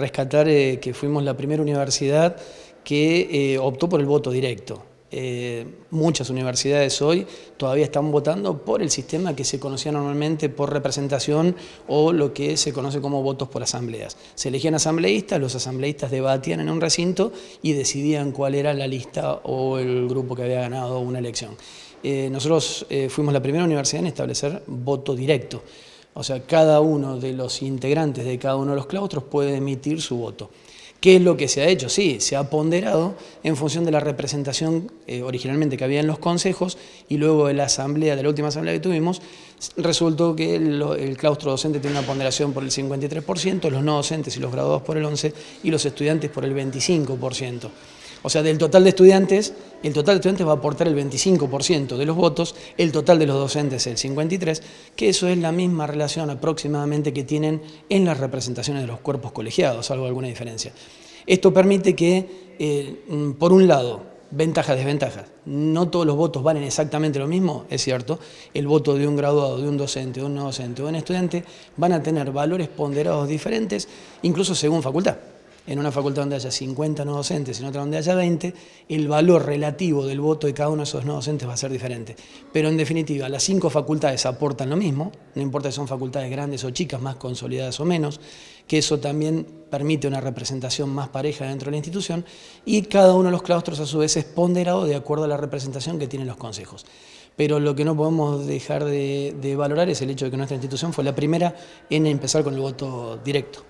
rescatar eh, que fuimos la primera universidad que eh, optó por el voto directo. Eh, muchas universidades hoy todavía están votando por el sistema que se conocía normalmente por representación o lo que se conoce como votos por asambleas. Se elegían asambleístas, los asambleístas debatían en un recinto y decidían cuál era la lista o el grupo que había ganado una elección. nosotros fuimos la primera universidad en establecer voto directo. O sea, cada uno de los integrantes de cada uno de los claustros puede emitir su voto. ¿Qué es lo que se ha hecho? Sí, se ha ponderado en función de la representación eh, originalmente que había en los consejos y luego de la asamblea, de la última asamblea que tuvimos, resultó que el claustro docente tiene una ponderación por el 53%, los no docentes y los graduados por el 11% y los estudiantes por el 25%. O sea, del total de estudiantes, el total de estudiantes va a aportar el 25% de los votos, el total de los docentes el 53%, que eso es la misma relación aproximadamente que tienen en las representaciones de los cuerpos colegiados, salvo alguna diferencia. Esto permite que, eh, mm, por un lado, ventajas, desventajas. No todos los votos valen exactamente lo mismo, es cierto. El voto de un graduado, de un docente, de un no docente o de un estudiante van a tener valores ponderados diferentes, incluso según facultad en una facultad donde haya 50 no docentes y en otra donde haya 20, el valor relativo del voto de cada uno de esos no docentes va a ser diferente. Pero en definitiva, las cinco facultades aportan lo mismo, no importa si son facultades grandes o chicas, más consolidadas o menos, que eso también permite una representación más pareja dentro de la institución, y cada uno de los claustros a su vez es ponderado de acuerdo a la representación que tienen los consejos pero lo que no podemos dejar de, de, valorar es el hecho de que nuestra institución fue la primera en empezar con el voto directo.